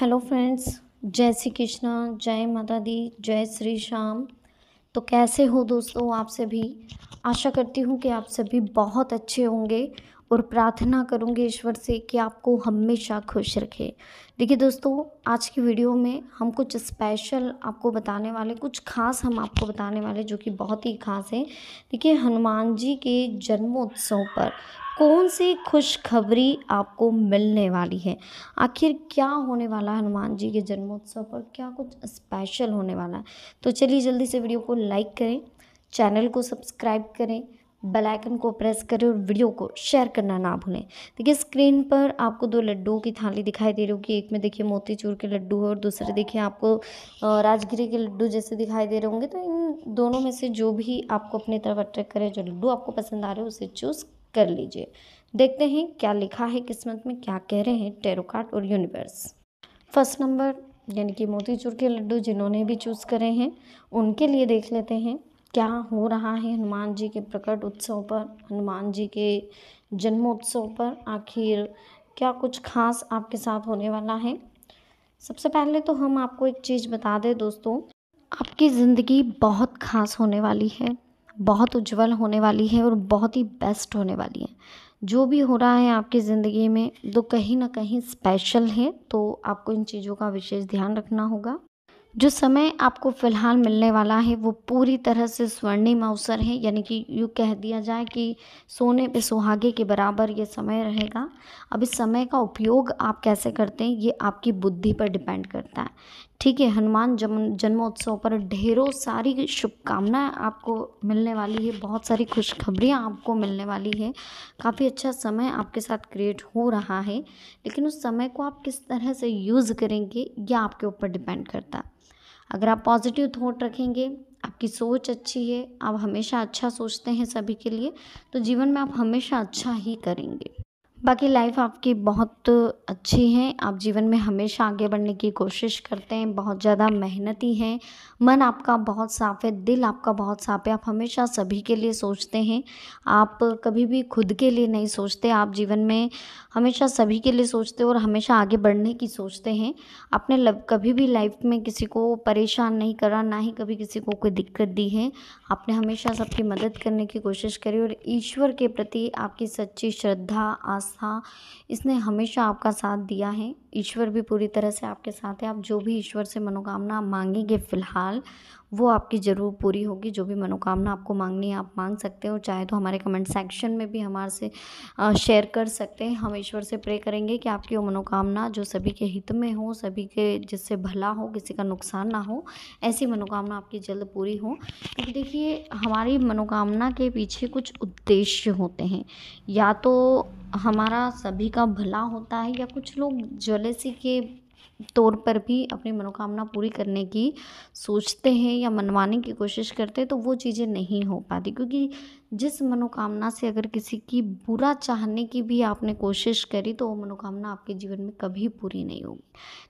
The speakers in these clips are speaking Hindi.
हेलो फ्रेंड्स जय श्री कृष्णा जय माता दी जय श्री श्याम तो कैसे हो दोस्तों आप सभी आशा करती हूँ कि आप सभी बहुत अच्छे होंगे और प्रार्थना करूँगी ईश्वर से कि आपको हमेशा खुश रखे देखिए दोस्तों आज की वीडियो में हम कुछ स्पेशल आपको बताने वाले कुछ खास हम आपको बताने वाले जो कि बहुत ही खास है देखिए हनुमान जी के जन्मोत्सव पर कौन सी खुशखबरी आपको मिलने वाली है आखिर क्या होने वाला है हनुमान जी के जन्मोत्सव पर क्या कुछ स्पेशल होने वाला है तो चलिए जल्दी से वीडियो को लाइक करें चैनल को सब्सक्राइब करें बेल आइकन को प्रेस करें और वीडियो को शेयर करना ना भूलें देखिए स्क्रीन पर आपको दो लड्डू की थाली दिखाई दे रही होगी एक में देखिए मोतीचूर के लड्डू और दूसरे देखिए आपको राजगिरी के लड्डू जैसे दिखाई दे रहे होंगे तो इन दोनों में से जो भी आपको अपनी तरफ अट्रैक्ट करे जो लड्डू आपको पसंद आ रहे हो उसे चूज़ कर लीजिए देखते हैं क्या लिखा है किस्मत में क्या कह रहे हैं टेरोकाट और यूनिवर्स फर्स्ट नंबर यानी कि मोतीचूर के लड्डू जिन्होंने भी चूज़ करे हैं उनके लिए देख लेते हैं क्या हो रहा है हनुमान जी के प्रकट उत्सव पर हनुमान जी के जन्मोत्सव पर आखिर क्या कुछ खास आपके साथ होने वाला है सबसे पहले तो हम आपको एक चीज़ बता दें दोस्तों आपकी ज़िंदगी बहुत खास होने वाली है बहुत उज्जवल होने वाली है और बहुत ही बेस्ट होने वाली है जो भी हो रहा है आपकी ज़िंदगी में तो कहीं ना कहीं स्पेशल है तो आपको इन चीज़ों का विशेष ध्यान रखना होगा जो समय आपको फ़िलहाल मिलने वाला है वो पूरी तरह से स्वर्णिम अवसर है यानी कि यूँ कह दिया जाए कि सोने पे सुहागे के बराबर ये समय रहेगा अब इस समय का उपयोग आप कैसे करते हैं ये आपकी बुद्धि पर डिपेंड करता है ठीक है हनुमान जन्म जन्मोत्सव पर ढेरों सारी शुभकामनाएं आपको मिलने वाली है बहुत सारी खुशखबरियाँ आपको मिलने वाली है काफ़ी अच्छा समय आपके साथ क्रिएट हो रहा है लेकिन उस समय को आप किस तरह से यूज़ करेंगे यह आपके ऊपर डिपेंड करता है अगर आप पॉजिटिव थॉट रखेंगे आपकी सोच अच्छी है आप हमेशा अच्छा सोचते हैं सभी के लिए तो जीवन में आप हमेशा अच्छा ही करेंगे बाकी लाइफ आपकी बहुत अच्छी है आप जीवन में हमेशा आगे बढ़ने की कोशिश करते हैं बहुत ज़्यादा मेहनती हैं मन आपका बहुत साफ है दिल आपका बहुत साफ है आप हमेशा सभी के लिए सोचते हैं आप कभी भी खुद के लिए नहीं सोचते आप जीवन में हमेशा सभी के लिए सोचते और हमेशा आगे बढ़ने की सोचते हैं आपने लब, कभी भी लाइफ में किसी को परेशान नहीं करा ना ही कभी किसी को कोई दिक्कत दी है आपने हमेशा सबकी मदद करने की कोशिश करी और ईश्वर के प्रति आपकी सच्ची श्रद्धा आस था हाँ, इसने हमेशा आपका साथ दिया है ईश्वर भी पूरी तरह से आपके साथ है आप जो भी ईश्वर से मनोकामना मांगेंगे फ़िलहाल वो आपकी ज़रूर पूरी होगी जो भी मनोकामना आपको मांगनी है आप मांग सकते हो चाहे तो हमारे कमेंट सेक्शन में भी हमारे से शेयर कर सकते हैं हम ईश्वर से प्रे करेंगे कि आपकी वो मनोकामना जो सभी के हित में हो सभी के जिससे भला हो किसी का नुकसान ना हो ऐसी मनोकामना आपकी जल्द पूरी हो क्योंकि देखिए हमारी मनोकामना के पीछे कुछ उद्देश्य होते हैं या तो हमारा सभी का भला होता है या कुछ लोग जलेसी के तौर पर भी अपनी मनोकामना पूरी करने की सोचते हैं या मनवाने की कोशिश करते हैं तो वो चीज़ें नहीं हो पाती क्योंकि जिस मनोकामना से अगर किसी की बुरा चाहने की भी आपने कोशिश करी तो वो मनोकामना आपके जीवन में कभी पूरी नहीं होगी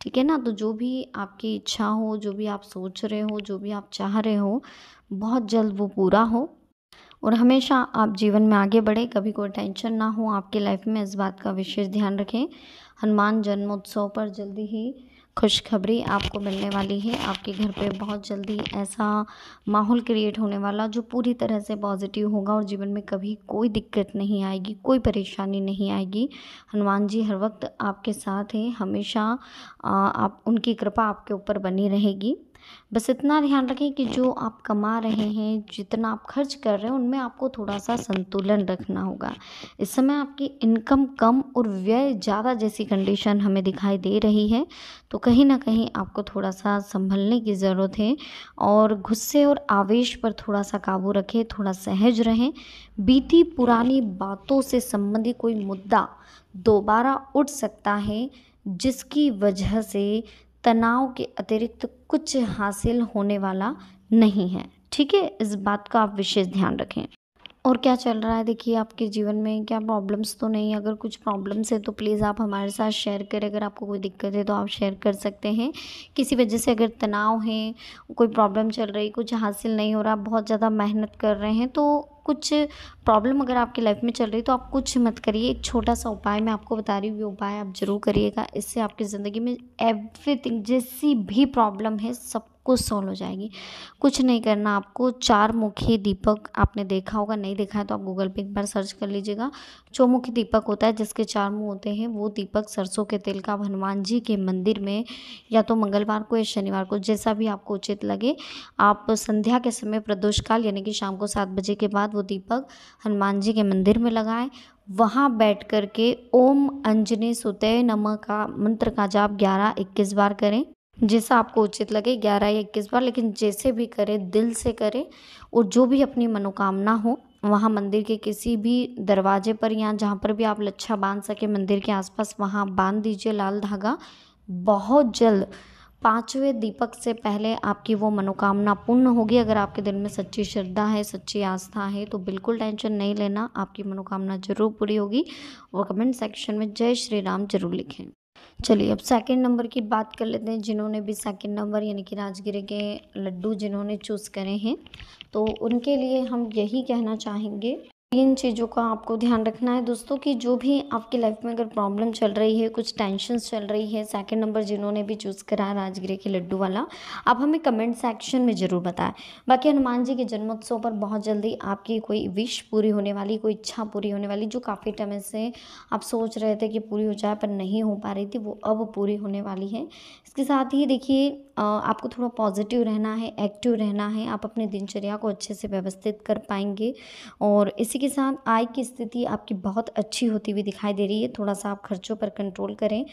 ठीक है ना तो जो भी आपकी इच्छा हो जो भी आप सोच रहे हो जो भी आप चाह रहे हो बहुत जल्द वो पूरा हो और हमेशा आप जीवन में आगे बढ़े कभी कोई टेंशन ना हो आपकी लाइफ में इस बात का विशेष ध्यान रखें हनुमान जन्मोत्सव पर जल्दी ही खुशखबरी आपको मिलने वाली है आपके घर पे बहुत जल्दी ऐसा माहौल क्रिएट होने वाला जो पूरी तरह से पॉजिटिव होगा और जीवन में कभी कोई दिक्कत नहीं आएगी कोई परेशानी नहीं आएगी हनुमान जी हर वक्त आपके साथ हैं हमेशा आप उनकी कृपा आपके ऊपर बनी रहेगी बस इतना ध्यान रखें कि जो आप कमा रहे हैं जितना आप खर्च कर रहे हैं उनमें आपको थोड़ा सा संतुलन रखना होगा इस समय आपकी इनकम कम और व्यय ज़्यादा जैसी कंडीशन हमें दिखाई दे रही है तो कहीं ना कहीं आपको थोड़ा सा संभलने की ज़रूरत है और गुस्से और आवेश पर थोड़ा सा काबू रखें थोड़ा सहज रहें बीती पुरानी बातों से संबंधित कोई मुद्दा दोबारा उठ सकता है जिसकी वजह से तनाव के अतिरिक्त कुछ हासिल होने वाला नहीं है ठीक है इस बात का आप विशेष ध्यान रखें और क्या चल रहा है देखिए आपके जीवन में क्या प्रॉब्लम्स तो नहीं अगर कुछ प्रॉब्लम्स है तो प्लीज़ आप हमारे साथ शेयर करें अगर आपको कोई दिक्कत है तो आप शेयर कर सकते हैं किसी वजह से अगर तनाव है कोई प्रॉब्लम चल रही कुछ हासिल नहीं हो रहा बहुत ज़्यादा मेहनत कर रहे हैं तो कुछ प्रॉब्लम अगर आपकी लाइफ में चल रही है तो आप कुछ मत करिए एक छोटा सा उपाय मैं आपको बता रही हूँ ये उपाय आप ज़रूर करिएगा इससे आपकी ज़िंदगी में एवरीथिंग जैसी भी प्रॉब्लम है सब कुछ सॉल्व हो जाएगी कुछ नहीं करना आपको चार मुखी दीपक आपने देखा होगा नहीं देखा है तो आप गूगल पे एक बार सर्च कर लीजिएगा चौमुखी दीपक होता है जिसके चार मुँह होते हैं वो दीपक सरसों के तेल का हनुमान जी के मंदिर में या तो मंगलवार को या शनिवार को जैसा भी आपको उचित लगे आप संध्या के समय प्रदोष काल यानी कि शाम को सात बजे के बाद वो दीपक हनुमान जी के मंदिर में लगाएं वहाँ बैठ कर के ओम अंजनी सुतय नमः का मंत्र का जाप ग्यारह इक्कीस बार करें जैसा आपको उचित लगे ग्यारह या इक्कीस बार लेकिन जैसे भी करें दिल से करें और जो भी अपनी मनोकामना हो वहाँ मंदिर के किसी भी दरवाजे पर या जहाँ पर भी आप लच्छा बांध सकें मंदिर के आसपास वहाँ बांध दीजिए लाल धागा बहुत जल्द पाँचवें दीपक से पहले आपकी वो मनोकामना पूर्ण होगी अगर आपके दिल में सच्ची श्रद्धा है सच्ची आस्था है तो बिल्कुल टेंशन नहीं लेना आपकी मनोकामना जरूर पूरी होगी और कमेंट सेक्शन में जय श्री राम जरूर लिखें चलिए अब सेकंड नंबर की बात कर लेते हैं जिन्होंने भी सेकंड नंबर यानी कि राजगिर के लड्डू जिन्होंने चूज़ करे हैं तो उनके लिए हम यही कहना चाहेंगे इन चीज़ों का आपको ध्यान रखना है दोस्तों कि जो भी आपकी लाइफ में अगर प्रॉब्लम चल रही है कुछ टेंशन चल रही है सेकंड नंबर जिन्होंने भी चूज़ करा है राजगिरे के लड्डू वाला आप हमें कमेंट सेक्शन में ज़रूर बताएं बाकी हनुमान जी के जन्मोत्सव पर बहुत जल्दी आपकी कोई विश पूरी होने वाली कोई इच्छा पूरी होने वाली जो काफ़ी टाइम से आप सोच रहे थे कि पूरी हो जाए पर नहीं हो पा रही थी वो अब पूरी होने वाली है इसके साथ ही देखिए आपको थोड़ा पॉजिटिव रहना है एक्टिव रहना है आप अपनी दिनचर्या को अच्छे से व्यवस्थित कर पाएंगे और इसी के साथ आय की स्थिति आपकी बहुत अच्छी होती हुई दिखाई दे रही है थोड़ा सा आप खर्चों पर कंट्रोल करें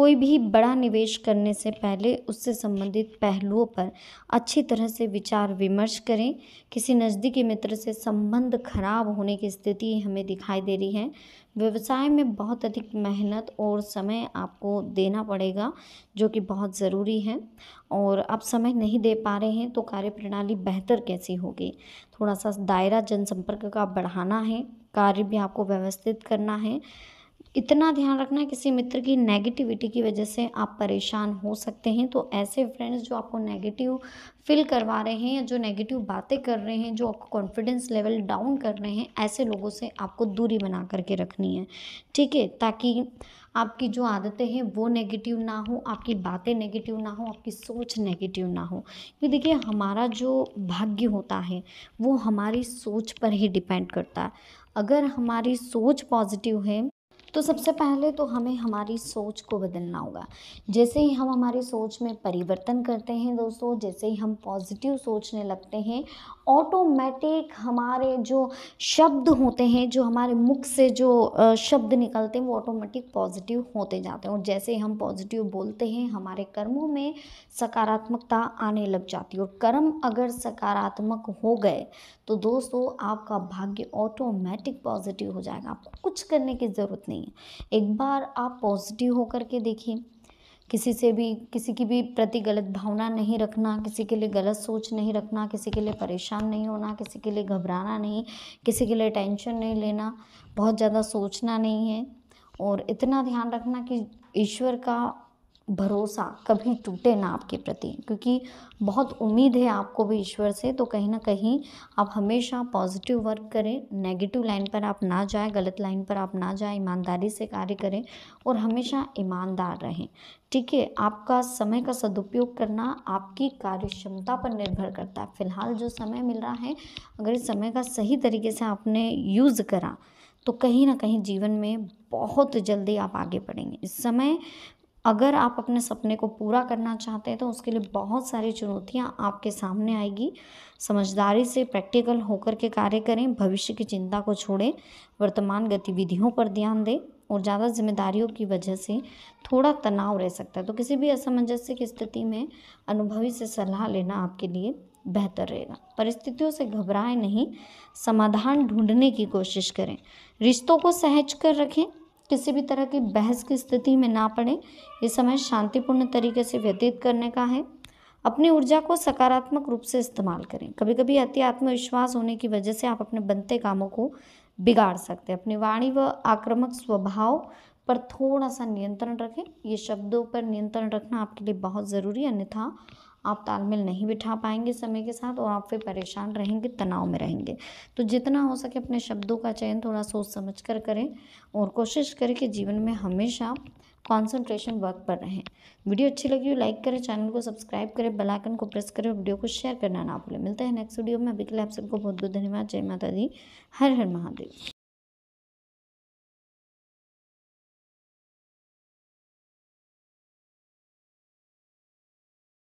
कोई भी बड़ा निवेश करने से पहले उससे संबंधित पहलुओं पर अच्छी तरह से विचार विमर्श करें किसी नज़दीकी मित्र से संबंध खराब होने की स्थिति हमें दिखाई दे रही है व्यवसाय में बहुत अधिक मेहनत और समय आपको देना पड़ेगा जो कि बहुत ज़रूरी है और आप समय नहीं दे पा रहे हैं तो कार्य प्रणाली बेहतर कैसे होगी थोड़ा सा दायरा जनसंपर्क का बढ़ाना है कार्य भी आपको व्यवस्थित करना है इतना ध्यान रखना किसी मित्र की नेगेटिविटी की वजह से आप परेशान हो सकते हैं तो ऐसे फ्रेंड्स जो आपको नेगेटिव फील करवा रहे हैं या जो नेगेटिव बातें कर रहे हैं जो आपको कॉन्फिडेंस लेवल डाउन कर रहे हैं ऐसे लोगों से आपको दूरी बना करके रखनी है ठीक है ताकि आपकी जो आदतें हैं वो नेगेटिव ना हो आपकी बातें नेगेटिव ना हो आपकी सोच नेगेटिव ना हो क्योंकि देखिए हमारा जो भाग्य होता है वो हमारी सोच पर ही डिपेंड करता है अगर हमारी सोच पॉजिटिव है तो सबसे पहले तो हमें हमारी सोच को बदलना होगा जैसे ही हम हमारी सोच में परिवर्तन करते हैं दोस्तों जैसे ही हम पॉजिटिव सोचने लगते हैं ऑटोमेटिक हमारे जो शब्द होते हैं जो हमारे मुख से जो शब्द निकलते हैं वो ऑटोमेटिक पॉजिटिव होते जाते हैं और जैसे हम पॉजिटिव बोलते हैं हमारे कर्मों में सकारात्मकता आने लग जाती है और कर्म अगर सकारात्मक हो गए तो दोस्तों आपका भाग्य ऑटोमेटिक पॉजिटिव हो जाएगा आपको कुछ करने की ज़रूरत नहीं है एक बार आप पॉजिटिव होकर के देखिए किसी से भी किसी की भी प्रति गलत भावना नहीं रखना किसी के लिए गलत सोच नहीं रखना किसी के लिए परेशान नहीं होना किसी के लिए घबराना नहीं किसी के लिए टेंशन नहीं लेना बहुत ज़्यादा सोचना नहीं है और इतना ध्यान रखना कि ईश्वर का भरोसा कभी टूटे ना आपके प्रति क्योंकि बहुत उम्मीद है आपको भी ईश्वर से तो कहीं ना कहीं आप हमेशा पॉजिटिव वर्क करें नेगेटिव लाइन पर आप ना जाए गलत लाइन पर आप ना जाए ईमानदारी से कार्य करें और हमेशा ईमानदार रहें ठीक है आपका समय का सदुपयोग करना आपकी कार्य क्षमता पर निर्भर करता है फिलहाल जो समय मिल रहा है अगर इस समय का सही तरीके से आपने यूज़ करा तो कहीं ना कहीं जीवन में बहुत जल्दी आप आगे बढ़ेंगे इस समय अगर आप अपने सपने को पूरा करना चाहते हैं तो उसके लिए बहुत सारी चुनौतियाँ आपके सामने आएगी समझदारी से प्रैक्टिकल होकर के कार्य करें भविष्य की चिंता को छोड़ें वर्तमान गतिविधियों पर ध्यान दें और ज़्यादा जिम्मेदारियों की वजह से थोड़ा तनाव रह सकता है तो किसी भी असमंजस्य की स्थिति में अनुभवी से सलाह लेना आपके लिए बेहतर रहेगा परिस्थितियों से घबराएं नहीं समाधान ढूंढने की कोशिश करें रिश्तों को सहज कर रखें किसी भी तरह की बहस की स्थिति में ना पड़े ये समय शांतिपूर्ण तरीके से व्यतीत करने का है अपनी ऊर्जा को सकारात्मक रूप से इस्तेमाल करें कभी कभी अति आत्मविश्वास होने की वजह से आप अपने बनते कामों को बिगाड़ सकते हैं अपनी वाणी व आक्रामक स्वभाव पर थोड़ा सा नियंत्रण रखें ये शब्दों पर नियंत्रण रखना आपके लिए बहुत ज़रूरी अन्यथा आप तालमेल नहीं बिठा पाएंगे समय के साथ और आप फिर परेशान रहेंगे तनाव में रहेंगे तो जितना हो सके अपने शब्दों का चयन थोड़ा सोच समझ कर करें और कोशिश करें कि जीवन में हमेशा कॉन्सेंट्रेशन वर्क पर रहें वीडियो अच्छी लगी हो लाइक करें चैनल को सब्सक्राइब करें बेल आइकन को प्रेस करें वीडियो को शेयर करना ना भूलें मिलते हैं नेक्स्ट वीडियो में अभी के लिए आप सबको बहुत बहुत धन्यवाद जय माता दी हर हर महादेव